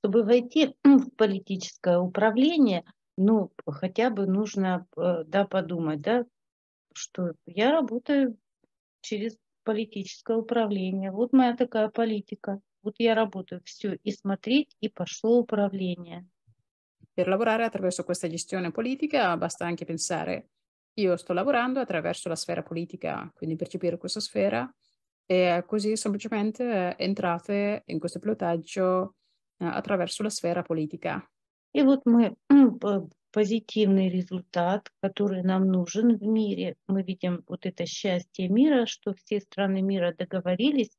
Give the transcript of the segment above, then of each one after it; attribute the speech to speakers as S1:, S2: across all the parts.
S1: чтобы войти в политическое управление, ну, хотя бы нужно, да, подумать, да, что я работаю через политическое управление, вот моя такая политика, вот я работаю, все, и смотреть, и
S2: пошло управление. Per lavorare attraverso questa gestione politica basta anche pensare, io sto lavorando attraverso la sfera politica, quindi percepire questa sfera e così semplicemente entrate in questo pilotaggio Э, attraverso la sfera politica.
S1: И вот мы позитивный результат, который нам нужен в мире. Мы видим вот это счастье мира, что все страны мира договорились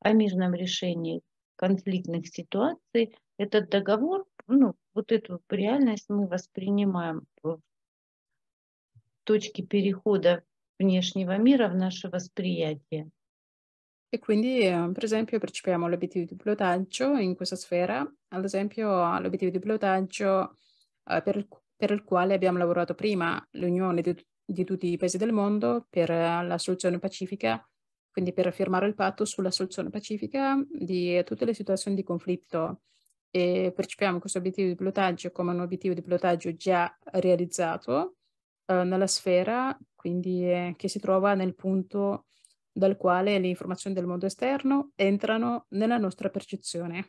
S1: о мирном решении конфликтных ситуаций. Этот договор, ну, вот эту реальность мы воспринимаем в точке перехода внешнего мира в наше восприятие.
S2: E quindi, ehm, per esempio, percepiamo l'obiettivo di pilotaggio in questa sfera, ad esempio l'obiettivo di pilotaggio eh, per, per, il quale abbiamo lavorato prima, l'unione di, di, tutti i paesi del mondo per eh, la soluzione pacifica, quindi per firmare il patto sulla soluzione pacifica di tutte le situazioni di conflitto e percepiamo questo obiettivo di pilotaggio come un obiettivo di pilotaggio già realizzato eh, nella sfera, quindi eh, che si trova nel punto dal quale le informazioni del mondo esterno entrano nella nostra percezione.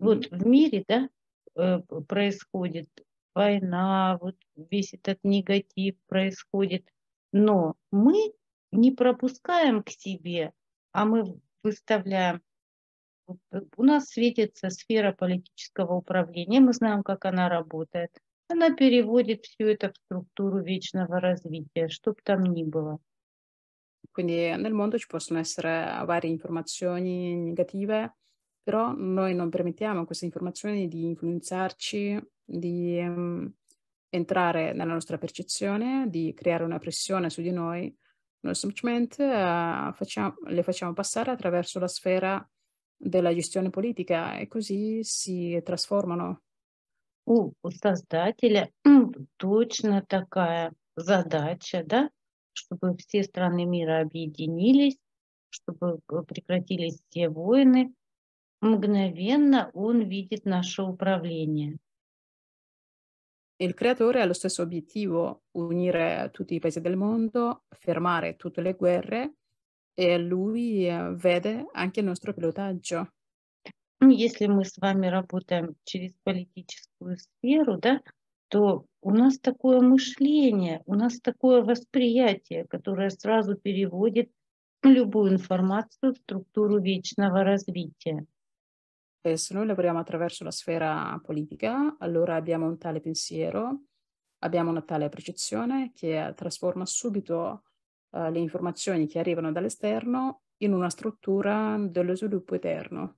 S2: Вот в мире, да, э, происходит война, вот весь этот негатив
S1: происходит, но мы не пропускаем к себе, а мы выставляем. У нас светится сфера политического управления, мы знаем, как она работает. Она переводит все это в структуру вечного развития, чтоб там ни было.
S2: Quindi eh, nel mondo ci possono essere eh, varie informazioni negative, però noi non permettiamo a queste informazioni di influenzarci, di um, entrare nella nostra percezione, di creare una pressione su di noi. Noi semplicemente uh, eh, facciamo, le facciamo passare attraverso la sfera della gestione politica e così si trasformano. У, у создателя точно такая
S1: задача, да, чтобы все страны мира объединились, чтобы э, прекратились все войны. Мгновенно он видит наше
S2: управление. Il creatore ha lo stesso obiettivo, unire tutti i paesi del mondo, fermare tutte le guerre e lui eh, vede anche il nostro pilotaggio.
S1: Если мы с
S2: вами работаем
S1: через политическую сферу, да, то у нас такое мышление, у нас такое восприятие, которое сразу переводит любую информацию в структуру вечного развития.
S2: E se noi lavoriamo attraverso la sfera politica, allora abbiamo un tale pensiero, abbiamo una tale percezione che trasforma subito uh, le informazioni che arrivano dall'esterno in una struttura dello sviluppo eterno.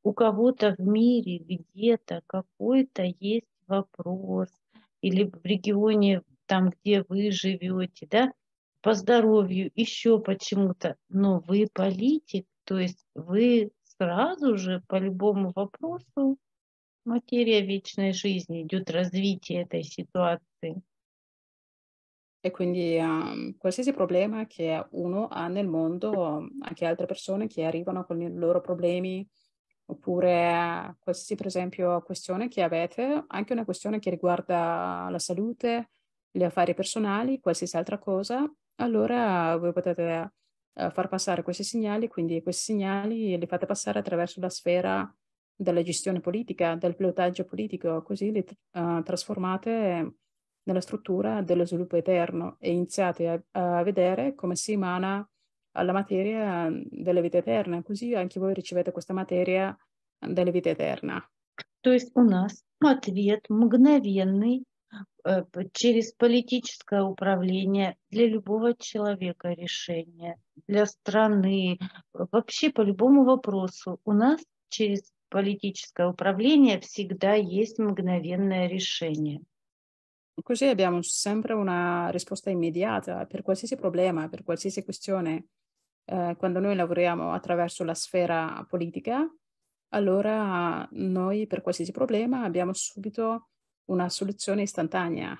S2: У кого-то в мире где-то
S1: какой-то есть вопрос, или в регионе, там, где вы живете, да, по здоровью, еще почему-то, но вы политик, то есть вы сразу же по любому вопросу материя вечной жизни, идет развитие этой ситуации.
S2: E quindi um, qualsiasi problema che uno ha nel mondo, anche altre persone che arrivano con i loro problemi, oppure qualsiasi per esempio questione che avete, anche una questione che riguarda la salute, gli affari personali, qualsiasi altra cosa, allora voi potete eh, far passare questi segnali, quindi questi segnali li fate passare attraverso la sfera della gestione politica, del pilotaggio politico, così li uh, trasformate nella struttura dello sviluppo eterno e iniziate a, a vedere come si emana alla materia della vita eterna, così anche voi ricevete questa materia della vita eterna. То
S1: есть у нас ответ мгновенный через политическое управление для любого человека решение, для страны, вообще по любому вопросу. У нас через политическое управление
S2: всегда есть мгновенное решение. Così abbiamo sempre una risposta immediata per qualsiasi problema, per qualsiasi questione eh, quando noi lavoriamo attraverso la sfera politica, allora noi per qualsiasi problema abbiamo subito una soluzione istantanea.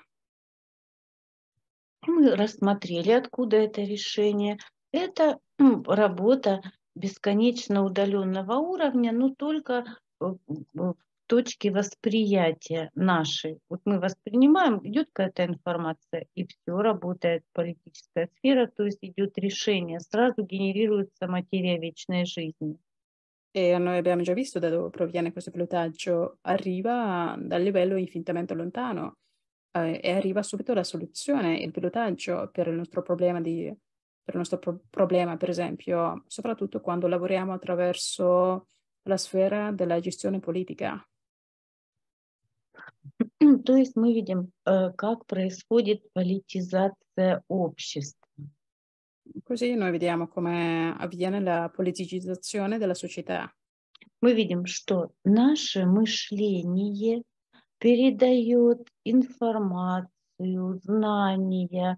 S1: Мы рассмотрели, откуда это решение. Это работа бесконечно удаленного уровня, но только в э, точки восприятия нашей. Вот мы воспринимаем, идет какая-то информация, и все, работает политическая сфера, то есть идет решение, сразу генерируется материя
S2: вечной жизни. E noi abbiamo già visto da dove proviene questo pilotaggio, arriva dal livello infinitamente lontano eh, e arriva subito la soluzione, il pilotaggio per il nostro problema di, per il nostro pro- problema, per esempio, soprattutto quando lavoriamo attraverso la sfera della gestione politica.
S1: То есть мы видим, э, как происходит политизация общества.
S2: Così noi vediamo come avviene la politicizzazione della società.
S1: Мы видим, что наше мышление передает информацию, знания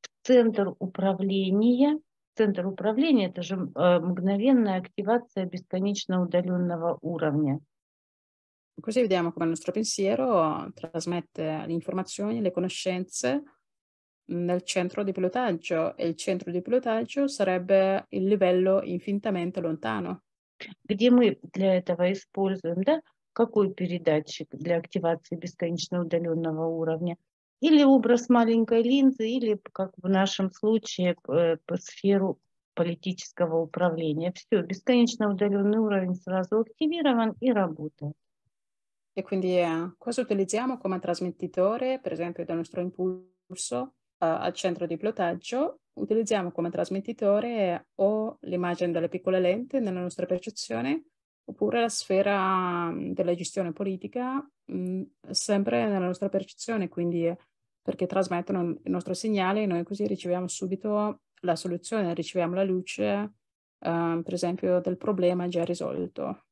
S1: в центр управления. Центр управления – это же э, мгновенная
S2: активация бесконечно удаленного уровня. Così vediamo come il nostro pensiero trasmette le informazioni, le conoscenze nel centro di pilotaggio e il centro di pilotaggio sarebbe il livello infinitamente lontano.
S1: Где мы для этого используем, да, какой передатчик для активации бесконечно удаленного уровня? Или образ маленькой линзы, или, как в нашем случае, по сферу политического управления. Все, бесконечно удаленный уровень сразу активирован и работает
S2: e quindi eh, cosa utilizziamo come trasmettitore, per esempio dal nostro impulso eh, al centro di pilotaggio, utilizziamo come trasmettitore eh, o l'immagine delle piccole lenti nella nostra percezione oppure la sfera mm, della gestione politica, mh, mm, sempre nella nostra percezione, quindi eh, perché trasmettono il nostro segnale e noi così riceviamo subito la soluzione, riceviamo la luce, eh, per esempio, del problema già risolto.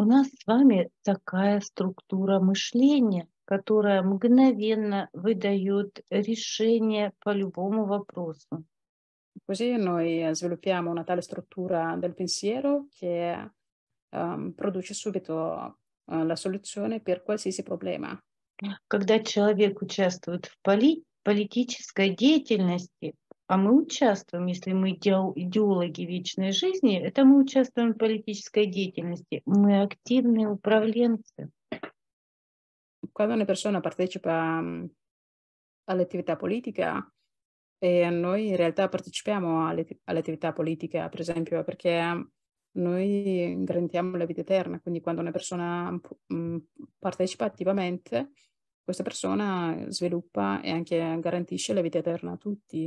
S1: у нас с вами такая
S2: структура мышления,
S1: которая мгновенно выдает решение
S2: по любому вопросу. Così noi sviluppiamo una tale struttura del pensiero che um, produce subito uh, la soluzione per qualsiasi problema.
S1: Когда человек участвует в поли- политической деятельности, а мы участвуем, если мы идеологи вечной жизни, это мы участвуем в политической деятельности, мы активные управленцы.
S2: Quando una persona partecipa mm, all'attività politica, e noi in realtà partecipiamo all'attività politica, per esempio, perché mm, noi garantiamo la vita eterna, quindi quando una persona mm, partecipa attivamente, questa persona sviluppa e anche garantisce la vita eterna a tutti.